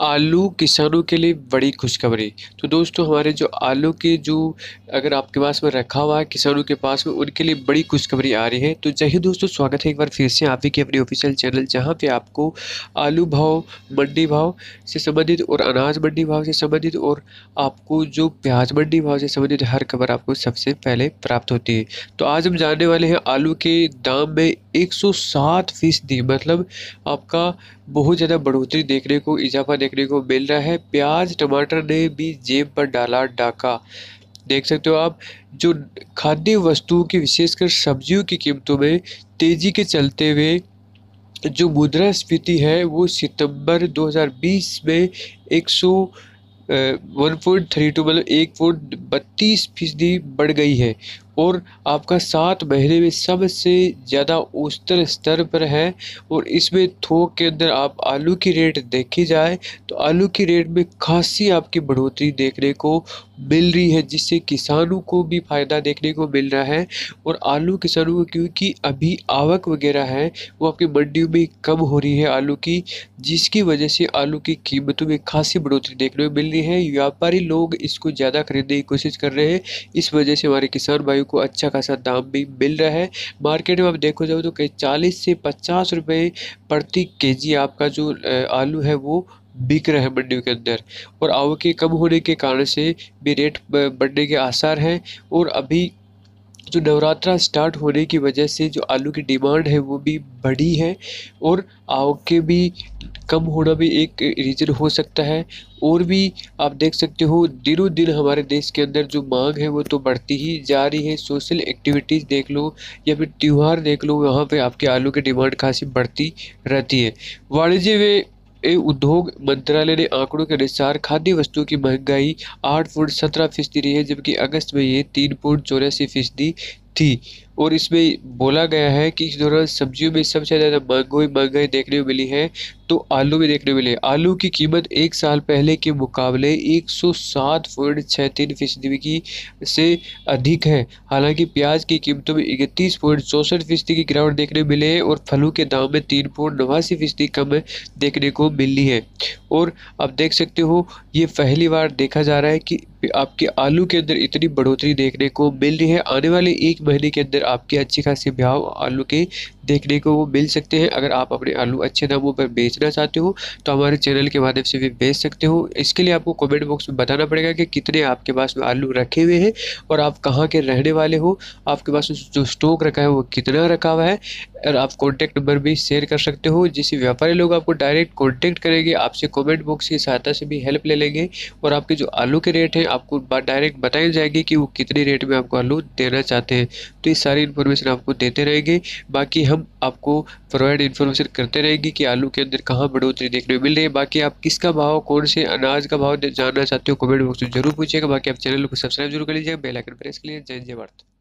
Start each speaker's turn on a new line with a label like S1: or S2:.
S1: आलू किसानों के लिए बड़ी खुशखबरी तो दोस्तों हमारे जो आलू के जो अगर आपके पास में रखा हुआ है किसानों के पास में उनके लिए बड़ी खुशखबरी आ रही है तो जही दोस्तों स्वागत है एक बार फिर से आप ही के अपने ऑफिशियल चैनल जहाँ पे आपको आलू भाव मंडी भाव से संबंधित और अनाज मंडी भाव से संबंधित और आपको जो प्याज मंडी भाव से संबंधित हर खबर आपको सबसे पहले प्राप्त होती है तो आज हम जानने वाले हैं आलू के दाम में एक फीसदी मतलब आपका बहुत ज़्यादा बढ़ोतरी देखने को इजाफा देखने को मिल रहा है प्याज टमाटर ने भी जेब पर डाला डाका देख सकते हो आप जो खाद्य वस्तुओं की विशेषकर सब्जियों की कीमतों में तेज़ी के चलते हुए जो मुद्रास्फीति है वो सितंबर 2020 में एक सौ वन पॉइंट थ्री टू मतलब एक पॉइंट बत्तीस फीसदी बढ़ गई है और आपका सात बहरे में सबसे ज़्यादा उस्तर स्तर पर है और इसमें थोक के अंदर आप आलू की रेट देखी जाए तो आलू की रेट में खासी आपकी बढ़ोतरी देखने को मिल रही है जिससे किसानों को भी फ़ायदा देखने को मिल रहा है और आलू किसानों को क्योंकि अभी आवक वगैरह है वो आपकी मंडियों में कम हो रही है आलू की जिसकी वजह से आलू की कीमतों में खासी बढ़ोतरी देखने को मिल रही है व्यापारी लोग इसको ज़्यादा खरीदने की कोशिश कर रहे हैं इस वजह से हमारे किसान भाई भाई को अच्छा खासा दाम भी मिल रहा है मार्केट में आप देखो जाओ तो कहीं चालीस से पचास रुपये प्रति जी आपका जो आलू है वो बिक रहा है मंडियों के अंदर और आवके कम होने के कारण से भी रेट बढ़ने के आसार हैं और अभी जो नवरात्रा स्टार्ट होने की वजह से जो आलू की डिमांड है वो भी बढ़ी है और आवके भी कम होना भी एक रीज़न हो सकता है और भी आप देख सकते हो दिनों दिन हमारे देश के अंदर जो मांग है वो तो बढ़ती ही जा रही है सोशल एक्टिविटीज़ देख लो या फिर त्यौहार देख लो वहाँ पे आपके आलू की डिमांड खासी बढ़ती रहती है वाणिज्य में ए उद्योग मंत्रालय ने आंकड़ों के अनुसार खाद्य वस्तुओं की महंगाई आठ पॉइंट सत्रह फीसदी रही है जबकि अगस्त में ये तीन पॉइंट चौरासी फीसदी थी और इसमें बोला गया है कि इस दौरान सब्जियों में सबसे ज़्यादा महंगाई महंगाई देखने को मिली है तो आलू में देखने को मिली आलू की कीमत एक साल पहले के मुकाबले एक सौ सात पॉइंट छः तीन फीसदी की से अधिक है हालांकि प्याज की कीमतों में इकतीस पॉइंट चौंसठ फीसदी की गिरावट देखने को मिले है और फलों के दाम में तीन पॉइंट नवासी फीसदी कम देखने को मिली है और आप देख सकते हो ये पहली बार देखा जा रहा है कि आपके आलू के अंदर इतनी बढ़ोतरी देखने को मिल रही है आने वाले एक महीने के अंदर आपकी अच्छी खासी भाव आलू के देखने को वो मिल सकते हैं अगर आप अपने आलू अच्छे दामों पर बेचना चाहते हो तो हमारे चैनल के माध्यम से भी बेच सकते हो इसके लिए आपको कमेंट बॉक्स में बताना पड़ेगा कि कितने आपके पास में आलू रखे हुए हैं और आप कहाँ के रहने वाले हो आपके पास जो स्टॉक रखा है वो कितना रखा हुआ है और आप कॉन्टैक्ट नंबर भी शेयर कर सकते हो जिससे व्यापारी लोग आपको डायरेक्ट कॉन्टैक्ट करेंगे आपसे कमेंट बॉक्स की सहायता से भी हेल्प ले लेंगे और आपके जो आलू के रेट हैं आपको डायरेक्ट बताए जाएंगे कि वो कितने रेट में आपको आलू देना चाहते हैं तो ये सारी इन्फॉर्मेशन आपको देते रहेंगे बाकी हम आपको प्रोवाइड इन्फॉर्मेशन करते रहेंगे कि आलू के अंदर कहाँ बढ़ोतरी देखने मिल रही है बाकी आप किसका भाव कौन से अनाज का भाव जानना चाहते हो कमेंट बॉक्स में जरूर पूछिएगा बाकी आप चैनल को सब्सक्राइब जरूर कर लीजिएगा बेलाइकन प्रेस के लिए जय जय भारत